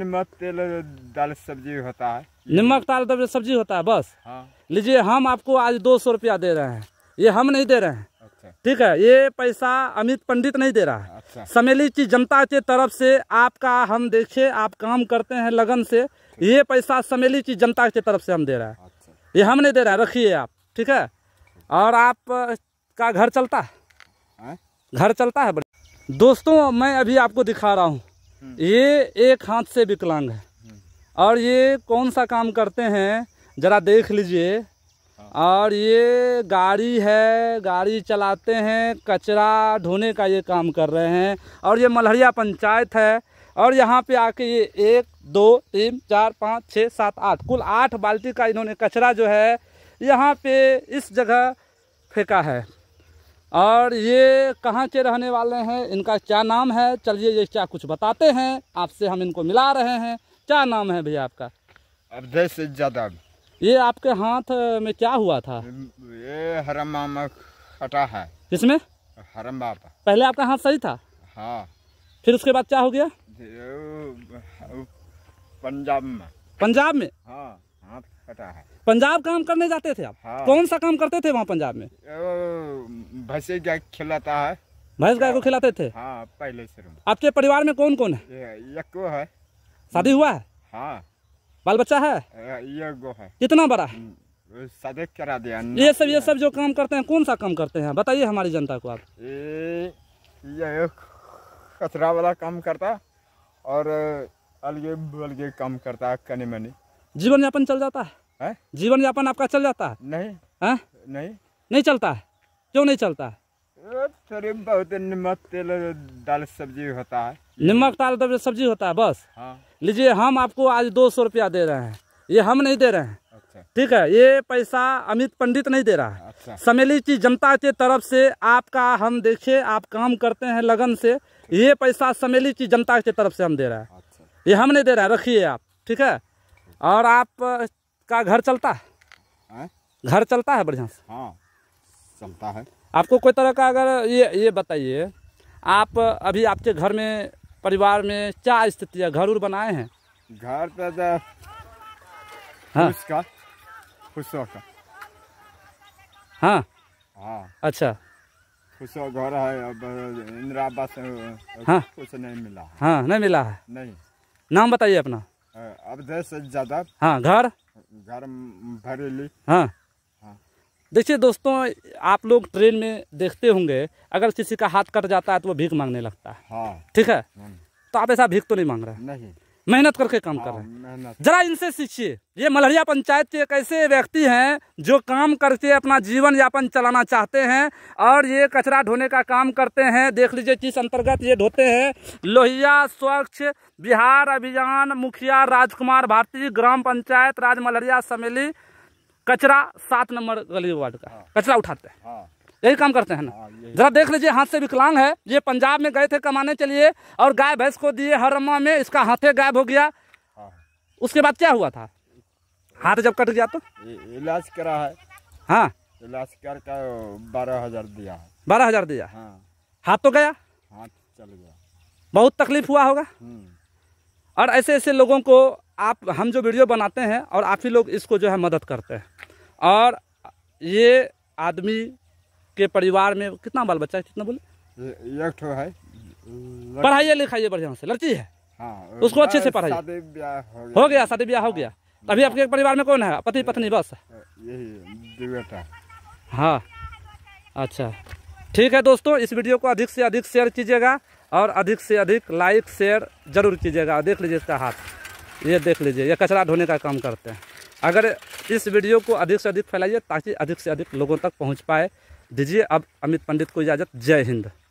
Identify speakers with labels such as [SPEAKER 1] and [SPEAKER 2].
[SPEAKER 1] नमक तेल दाल सब्जी होता है नमक दाल तब सब्जी होता है बस हाँ। लीजिए हम आपको आज दो सौ रुपया दे रहे हैं ये हम नहीं दे रहे हैं अच्छा। ठीक है ये पैसा अमित पंडित नहीं दे रहा है अच्छा। समेली चीज जनता के तरफ से आपका हम देखे आप काम करते हैं लगन से ये पैसा समेली चीज जनता के तरफ से हम दे रहे हैं अच्छा। ये हम नहीं दे रहे हैं रखिए आप ठीक है और आप का घर चलता है हाँ? घर चलता है दोस्तों मैं अभी आपको दिखा रहा हूँ ये एक हाथ से विकलांग है और ये कौन सा काम करते हैं ज़रा देख लीजिए और ये गाड़ी है गाड़ी चलाते हैं कचरा ढोने का ये काम कर रहे हैं और ये मलहरिया पंचायत है और यहाँ पे आके ये एक दो तीन चार पाँच छः सात आठ कुल आठ बाल्टी का इन्होंने कचरा जो है यहाँ पे इस जगह फेंका है और ये कहाँ के रहने वाले हैं इनका क्या नाम है चलिए ये क्या कुछ बताते हैं आपसे हम इनको मिला रहे हैं क्या नाम है भैया आपका अब्दुल सज्जादान ये आपके हाथ में क्या हुआ था ये हरम मामा कटा है किसमें हरम बाबा पहले आपका हाथ सही था हाँ फिर उसके बाद क्या हो गया पंजाब में पंजाब में हाँ हाथ कटा है पंजाब काम करने जाते थे आप हाँ। कौन सा काम करते थे वहाँ पंजाब में भैंसे गाय खिलाता है भैंस गाय को खिलाते थे हाँ पहले से आपके परिवार में कौन कौन है एको है शादी हुआ है हाँ बाल बच्चा है ये गो है कितना बड़ा है हम्म, करा दिया ये सब ये सब जो काम करते हैं कौन सा काम करते हैं बताइए हमारी जनता को आप ये कचरा वाला काम करता और अलगे बलगे काम करता है कने मनी जीवन यापन चल जाता है, है? जीवन यापन आपका चल जाता है नहीं है? नहीं नहीं चलता है क्यों नहीं चलता है थोड़ी बहुत नमक तेल दाल सब्जी होता है नमक दाल सब्जी होता है बस हाँ। लीजिए हम आपको आज दो सौ रुपया दे रहे हैं ये हम नहीं दे रहे हैं अच्छा। ठीक है ये पैसा अमित पंडित नहीं दे रहा है अच्छा। समेली की जनता के तरफ से आपका हम देखे आप काम करते हैं लगन से ये पैसा समेली की जनता के तरफ से हम दे रहे हैं अच्छा। ये हम नहीं दे रहे हैं रखिए आप ठीक है और आप का घर चलता है हाँ। घर चलता है बढ़िया से हाँ। क्षमता है आपको कोई तरह का अगर ये ये बताइए आप अभी आपके घर में परिवार में क्या स्थिति है घर उर बनाए हैं घर पे तो हाँ खुशों का हाँ हाँ अच्छा खुशो घर है अब इंदिरा आवास हाँ कुछ नहीं मिला हाँ नहीं मिला है नहीं नाम बताइए अपना अब जैसे ज्यादा हाँ घर घर भरेली हाँ देखिए दोस्तों आप लोग ट्रेन में देखते होंगे अगर किसी का हाथ कट जाता है तो वो भीख मांगने लगता है हाँ। ठीक है हाँ। तो आप ऐसा भीख तो नहीं मांग रहे मेहनत करके काम कर हाँ, रहे हैं जरा इनसे सीखिए ये मलहरिया पंचायत के एक ऐसे व्यक्ति हैं जो काम करके अपना जीवन यापन चलाना चाहते हैं और ये कचरा ढोने का काम करते हैं देख लीजिए किस अंतर्गत ये ढोते हैं लोहिया स्वच्छ बिहार अभियान मुखिया राजकुमार भारती ग्राम पंचायत राज मलहरिया समेली कचरा सात नंबर गली वार्ड का हाँ। कचरा उठाते हैं हाँ। यही काम करते हैं ना हाँ, जरा देख लीजिए हाथ से विकलांग है ये पंजाब में गए थे कमाने के लिए और गाय भैंस को दिए हर अम्मा में इसका हाथे गायब हो गया उसके बाद क्या हुआ था हाथ जब कट गया तो इलाज करा है हाँ इलाज कर बारह हजार दिया बारह हजार दिया हाँ हाथ तो गया हाथ चल गया बहुत तकलीफ हुआ होगा हम्म। और ऐसे ऐसे लोगों को आप हम जो वीडियो बनाते हैं और आप ही लोग इसको जो है मदद करते हैं और ये आदमी के परिवार में कितना बाल बच्चा है कितना बोले एक ठो है पढ़ाइए लिखाइए बढ़िया से लड़की है हाँ, उसको अच्छे से पढ़ाइए हो गया शादी ब्याह हो गया हाँ। अभी आपके परिवार में कौन है पति पत्नी बस यही हाँ अच्छा ठीक है दोस्तों इस वीडियो को अधिक से अधिक शेयर कीजिएगा और अधिक से अधिक लाइक शेयर जरूर कीजिएगा देख लीजिए इसका हाथ ये देख लीजिए ये कचरा ढोने का काम करते हैं अगर इस वीडियो को अधिक से अधिक फैलाइए ताकि अधिक से अधिक लोगों तक पहुँच पाए दीजिए अब अमित पंडित को इजाज़त जय हिंद